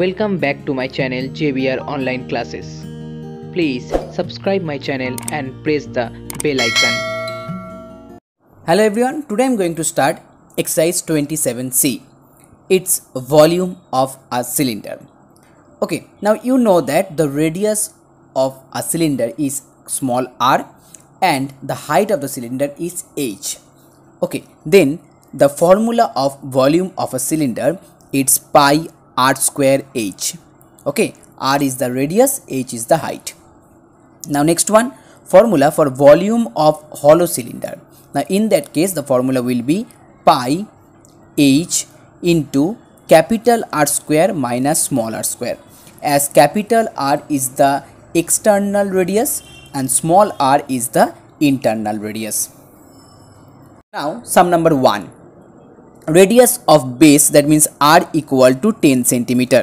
Welcome back to my channel JBR Online Classes. Please subscribe my channel and press the bell icon. Hello everyone, today I'm going to start exercise 27C. It's volume of a cylinder. Okay, now you know that the radius of a cylinder is small r and the height of the cylinder is h. Okay, then the formula of volume of a cylinder it's pi r square h okay r is the radius h is the height now next one formula for volume of hollow cylinder now in that case the formula will be pi h into capital R square minus small r square as capital R is the external radius and small r is the internal radius. Now sum number 1 radius of base that means r equal to 10 centimeter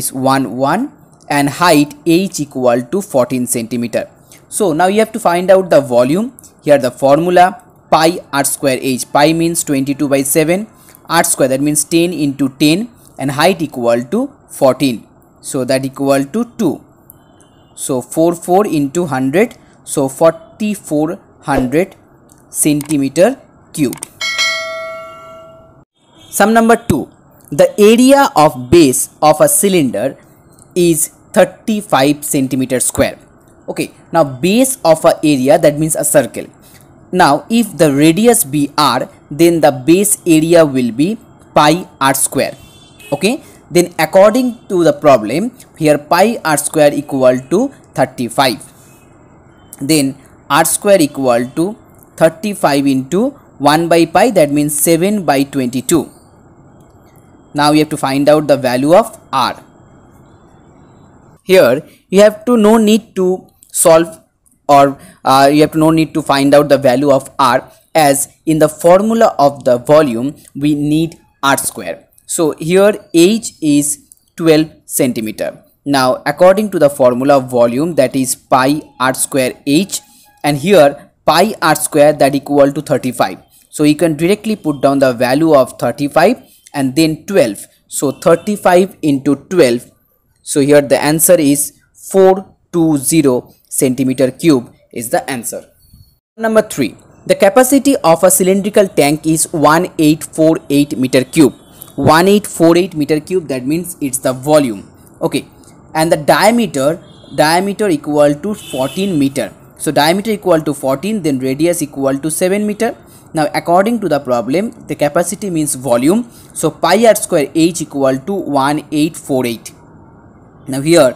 is 1 1 and height h equal to 14 centimeter. So now you have to find out the volume. Here the formula pi r square h. Pi means 22 by 7 r square that means 10 into 10 and height equal to 14. So that equal to 2. So 4 4 into 100 so 4400 centimeter cube. Sum number 2. The area of base of a cylinder is 35 centimeter square. Okay, now base of a area that means a circle. Now if the radius be r then the base area will be pi r square. Okay, then according to the problem here pi r square equal to 35. Then r square equal to 35 into 1 by pi that means 7 by 22 now we have to find out the value of R. Here you have to no need to solve or uh, you have to no need to find out the value of R as in the formula of the volume we need R square. So here H is 12 centimeter. Now according to the formula of volume that is pi R square H and here pi R square that equal to 35. So you can directly put down the value of 35 and then 12 so 35 into 12 so here the answer is 420 centimeter cube is the answer number 3 the capacity of a cylindrical tank is 1848 meter cube 1848 meter cube that means it's the volume okay and the diameter diameter equal to 14 meter so diameter equal to 14 then radius equal to 7 meter. Now according to the problem the capacity means volume. So pi r square h equal to 1848. Now here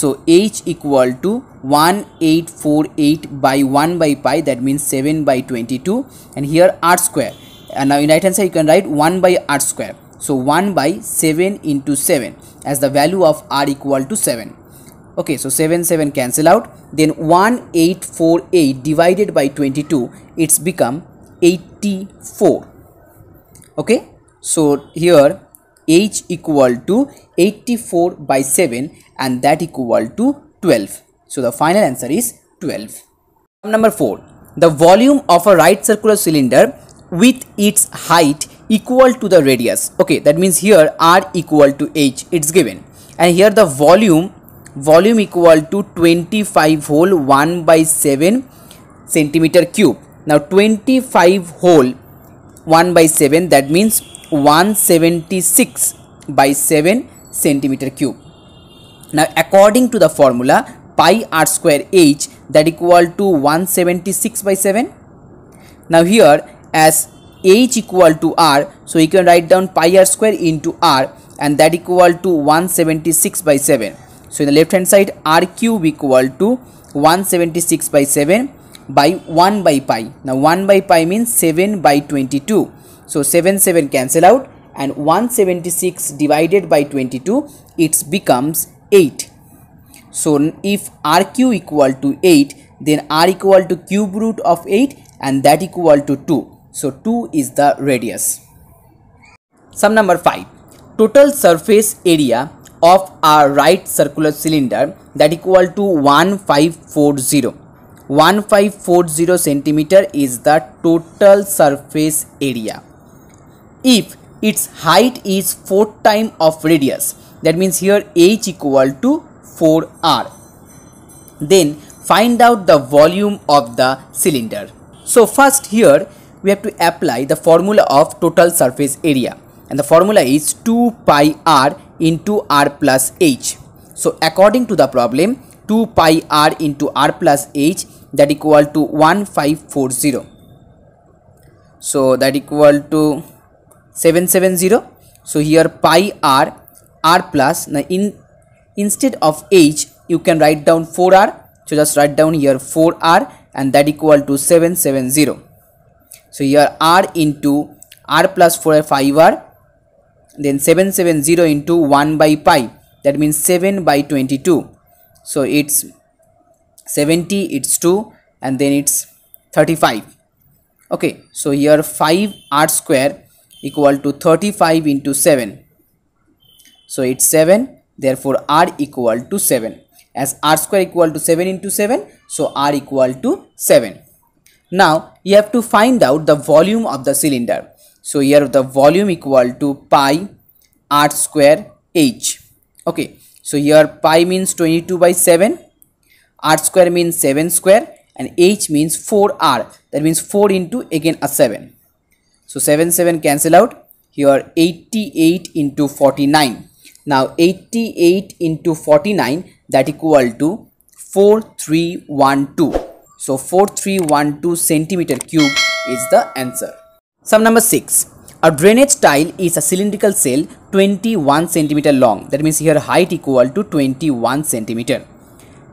so h equal to 1848 by 1 by pi that means 7 by 22 and here r square and now in right hand side you can write 1 by r square. So 1 by 7 into 7 as the value of r equal to 7 okay so 7 7 cancel out then 1848 divided by 22 it's become 84 okay so here h equal to 84 by 7 and that equal to 12 so the final answer is 12 number 4 the volume of a right circular cylinder with its height equal to the radius okay that means here r equal to h it's given and here the volume volume equal to 25 whole 1 by 7 centimeter cube now 25 whole 1 by 7 that means 176 by 7 centimeter cube now according to the formula pi r square h that equal to 176 by 7 now here as h equal to r so you can write down pi r square into r and that equal to 176 by 7 so in the left hand side r cube equal to 176 by 7 by 1 by pi. Now 1 by pi means 7 by 22. So 7 7 cancel out and 176 divided by 22 it becomes 8. So if R cube equal to 8 then R equal to cube root of 8 and that equal to 2. So 2 is the radius. Sum number 5. Total surface area of a right circular cylinder that equal to 1540 1540 centimeter is the total surface area if its height is 4 time of radius that means here h equal to 4r then find out the volume of the cylinder so first here we have to apply the formula of total surface area and the formula is 2 pi r into r plus h. So according to the problem 2 pi r into r plus h that equal to 1540. So that equal to 770. So here pi r r plus now in instead of h you can write down 4r. So just write down here 4r and that equal to 770. So here r into r plus 4 5r then 770 into 1 by pi that means 7 by 22 so it's 70 it's 2 and then it's 35 okay so here 5 r square equal to 35 into 7 so it's 7 therefore r equal to 7 as r square equal to 7 into 7 so r equal to 7 now you have to find out the volume of the cylinder so here the volume equal to pi r square h okay so here pi means 22 by 7 r square means 7 square and h means 4r that means 4 into again a 7 so 7 7 cancel out here 88 into 49 now 88 into 49 that equal to 4312 so 4312 centimeter cube is the answer Sum number 6. A drainage tile is a cylindrical cell 21 centimeter long. That means here height equal to 21 centimeter.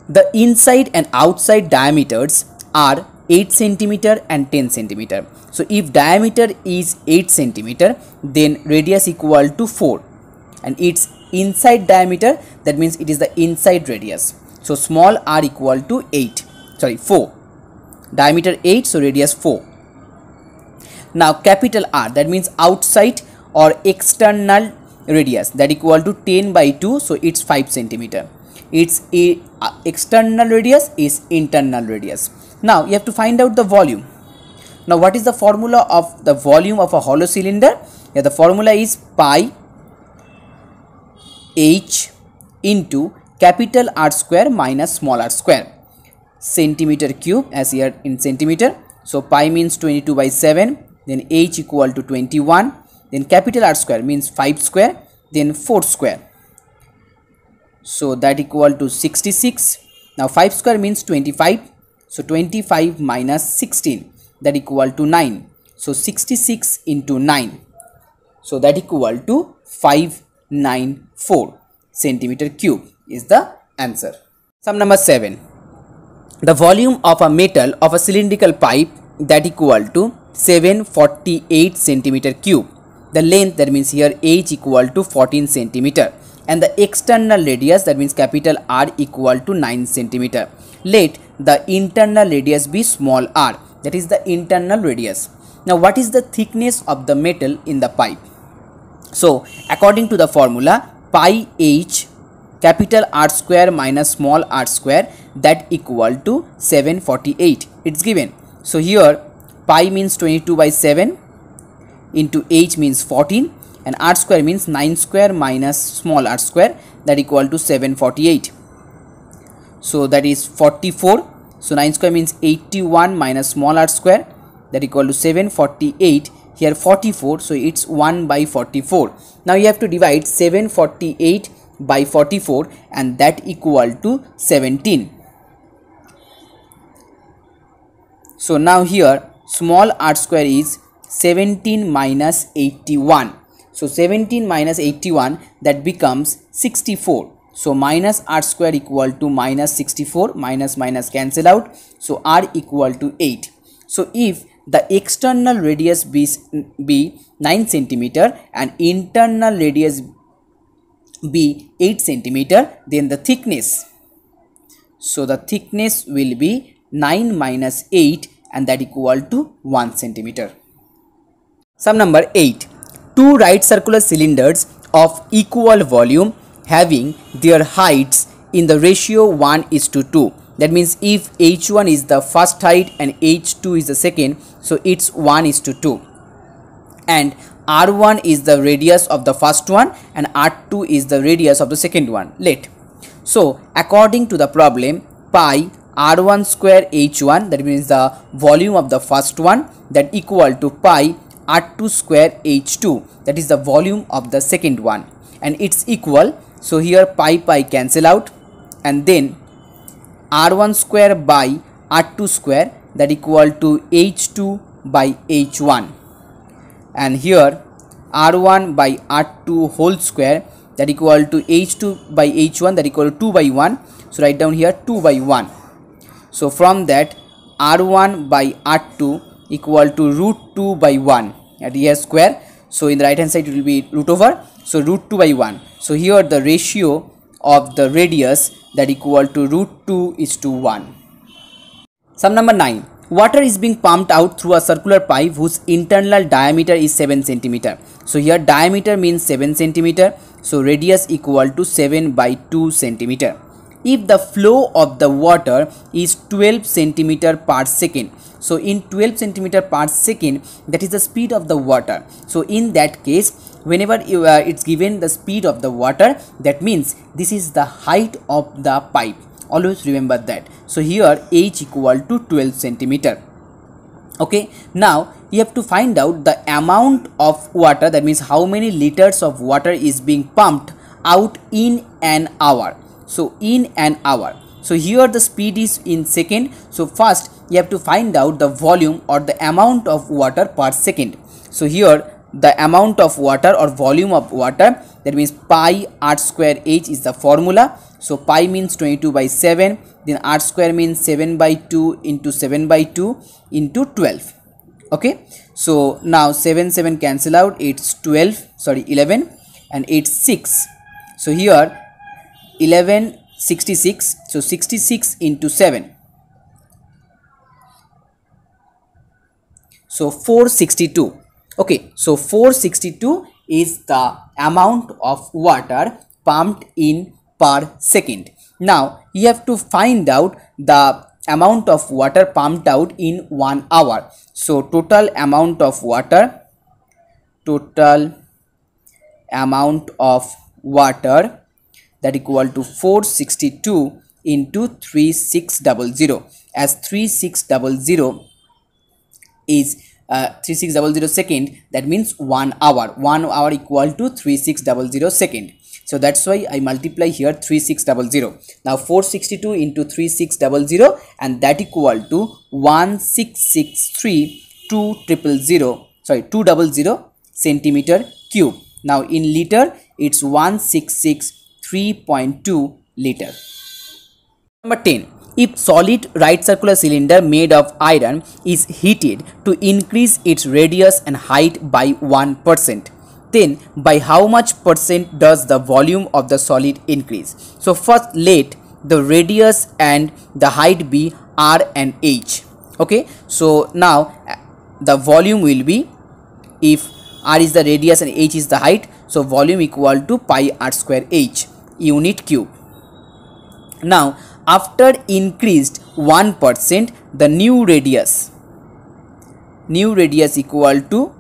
The inside and outside diameters are 8 centimeter and 10 centimeter. So if diameter is 8 centimeter, then radius equal to 4 and its inside diameter that means it is the inside radius. So small r equal to 8 sorry 4 diameter 8 so radius 4 now capital r that means outside or external radius that equal to 10 by 2 so it's 5 centimeter its a, uh, external radius is internal radius now you have to find out the volume now what is the formula of the volume of a hollow cylinder yeah, the formula is pi h into capital r square minus small r square centimeter cube as here in centimeter so pi means 22 by 7 then h equal to 21 then capital r square means 5 square then 4 square so that equal to 66 now 5 square means 25 so 25 minus 16 that equal to 9 so 66 into 9 so that equal to 594 centimeter cube is the answer sum number 7 the volume of a metal of a cylindrical pipe that equal to 748 centimeter cube the length that means here h equal to 14 centimeter and the external radius that means capital R equal to 9 centimeter let the internal radius be small r that is the internal radius now what is the thickness of the metal in the pipe so according to the formula pi h capital R square minus small r square that equal to 748 it's given so here pi means 22 by 7 into h means 14 and r square means 9 square minus small r square that equal to 748. So that is 44. So 9 square means 81 minus small r square that equal to 748 here 44 so it's 1 by 44 now you have to divide 748 by 44 and that equal to 17 So now here small r square is 17 minus 81. So 17 minus 81 that becomes 64. So minus r square equal to minus 64 minus minus cancel out. So r equal to 8. So if the external radius be, be 9 centimeter and internal radius be 8 centimeter then the thickness so the thickness will be 9 minus 8 and that equal to 1 centimeter. Sum number 8. Two right circular cylinders of equal volume having their heights in the ratio 1 is to 2. That means if h1 is the first height and h2 is the second, so it's 1 is to 2. And r1 is the radius of the first one and r2 is the radius of the second one. Let. So according to the problem, pi r1 square h1 that means the volume of the first one that equal to pi r2 square h2 that is the volume of the second one and it's equal so here pi pi cancel out and then r1 square by r2 square that equal to h2 by h1 and here r1 by r2 whole square that equal to h2 by h1 that equal to 2 by 1 so write down here 2 by 1 so from that R1 by R2 equal to root 2 by 1 at ES square. So in the right hand side it will be root over. So root 2 by 1. So here the ratio of the radius that equal to root 2 is to 1. Sum number 9. Water is being pumped out through a circular pipe whose internal diameter is 7 centimeter. So here diameter means 7 centimeter. So radius equal to 7 by 2 centimeter if the flow of the water is 12 centimeter per second so in 12 centimeter per second that is the speed of the water so in that case whenever you, uh, it's given the speed of the water that means this is the height of the pipe always remember that so here h equal to 12 centimeter okay now you have to find out the amount of water that means how many liters of water is being pumped out in an hour so in an hour so here the speed is in second so first you have to find out the volume or the amount of water per second so here the amount of water or volume of water that means pi r square h is the formula so pi means 22 by 7 then r square means 7 by 2 into 7 by 2 into 12 okay so now 7 7 cancel out it's 12 sorry 11 and it's 6 so here 11 66 so 66 into 7 so 462 okay so 462 is the amount of water pumped in per second now you have to find out the amount of water pumped out in one hour so total amount of water total amount of water that equal to 462 into 3600 as 3600 is uh, 3600 second that means 1 hour 1 hour equal to 3600 second so that's why I multiply here 3600 now 462 into 3600 and that equal to one six six three two triple zero. sorry two double zero centimeter cube now in liter it's one six six. 3.2 liter. Number 10. If solid right circular cylinder made of iron is heated to increase its radius and height by 1%, then by how much percent does the volume of the solid increase? So first let the radius and the height be r and h okay so now the volume will be if r is the radius and h is the height so volume equal to pi r square h unit cube. Now after increased 1% the new radius new radius equal to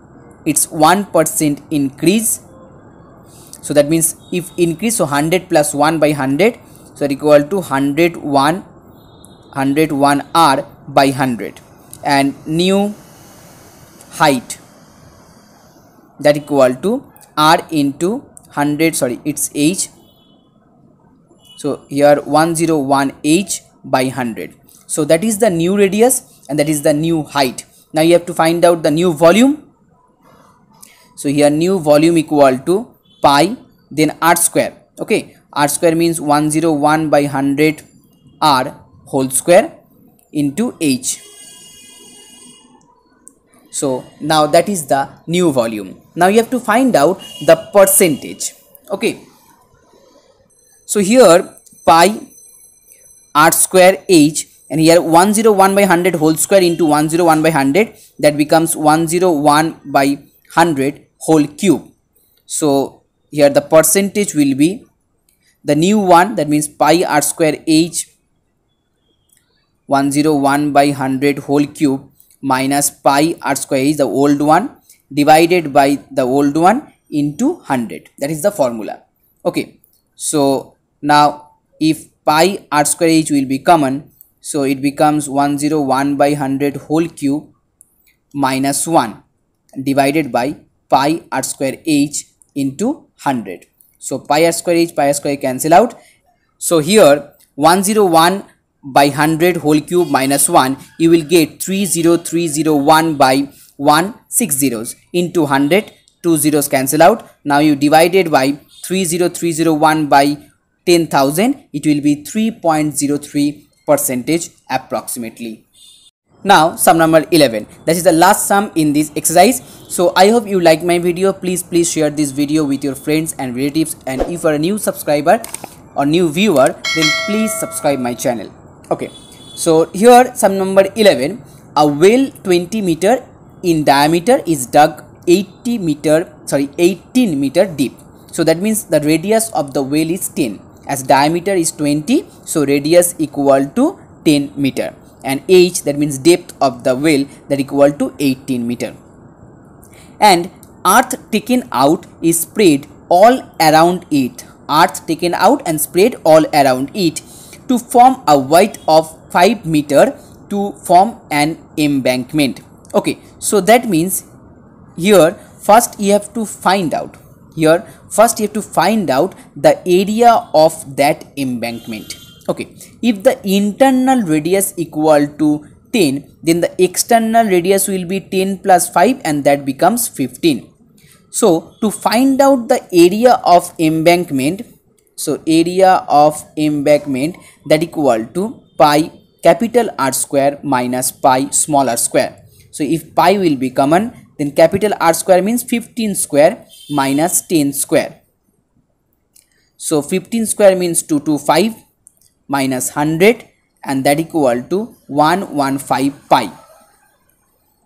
its 1% increase so that means if increase so 100 plus 1 by 100 so equal to 101 101 r by 100 and new height that equal to r into 100 sorry it's h so here 101h by 100 so that is the new radius and that is the new height now you have to find out the new volume so here new volume equal to pi then r square okay r square means 101 by 100 r whole square into h so now that is the new volume now you have to find out the percentage okay so here pi r square h and here 101 by 100 whole square into 101 by 100 that becomes 101 by 100 whole cube. So here the percentage will be the new one that means pi r square h 101 by 100 whole cube minus pi r square h the old one divided by the old one into 100 that is the formula okay so now if pi r square h will be common so it becomes 101 by 100 whole cube minus 1 divided by pi r square h into 100. So pi r square h pi r square cancel out. So here 101 by 100 whole cube minus 1 you will get 30301 by 1 6 zeros into 100 2 zeros cancel out. Now you divided by 30301 by 10,000 it will be 3.03 percentage approximately. Now sum number 11 that is the last sum in this exercise. So I hope you like my video please please share this video with your friends and relatives and if you are a new subscriber or new viewer then please subscribe my channel. Okay so here sum number 11 a well 20 meter in diameter is dug 80 meter sorry 18 meter deep so that means the radius of the well is 10 as diameter is 20 so radius equal to 10 meter and h that means depth of the well that equal to 18 meter and earth taken out is spread all around it earth taken out and spread all around it to form a width of 5 meter to form an embankment okay so that means here first you have to find out here first you have to find out the area of that embankment okay if the internal radius equal to 10 then the external radius will be 10 plus 5 and that becomes 15 so to find out the area of embankment so area of embankment that equal to pi capital R square minus pi small r square so if pi will be common then capital R square means 15 square minus 10 square. So 15 square means 225 minus 100 and that equal to 115 pi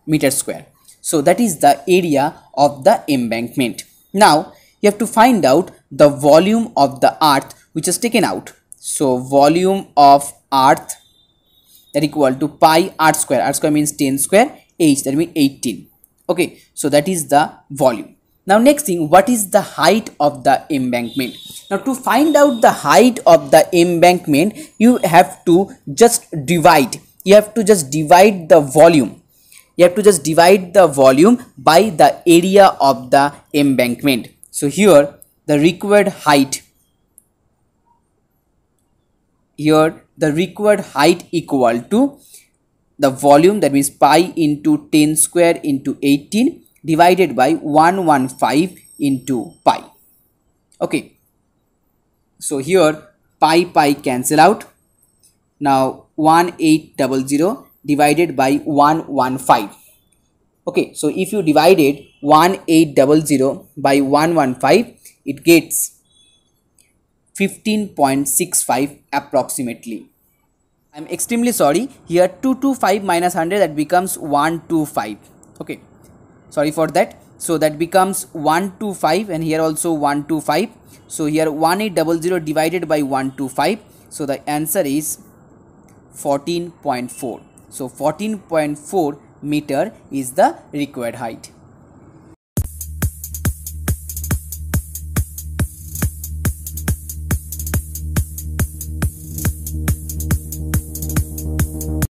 meter square. So that is the area of the embankment. Now you have to find out the volume of the earth which is taken out. So volume of earth that equal to pi r square. r square means 10 square h that means 18. Okay so that is the volume. Now next thing, what is the height of the embankment? Now to find out the height of the embankment, you have to just divide. You have to just divide the volume. You have to just divide the volume by the area of the embankment. So here the required height. Here the required height equal to the volume that means pi into 10 square into 18 divided by 115 into pi okay so here pi pi cancel out now 1800 divided by 115 okay so if you divided 1800 by 115 it gets 15.65 approximately i'm extremely sorry here 225 minus 100 that becomes 125 okay sorry for that so that becomes 125 and here also 125 so here 1800 divided by 125 so the answer is 14.4 so 14.4 meter is the required height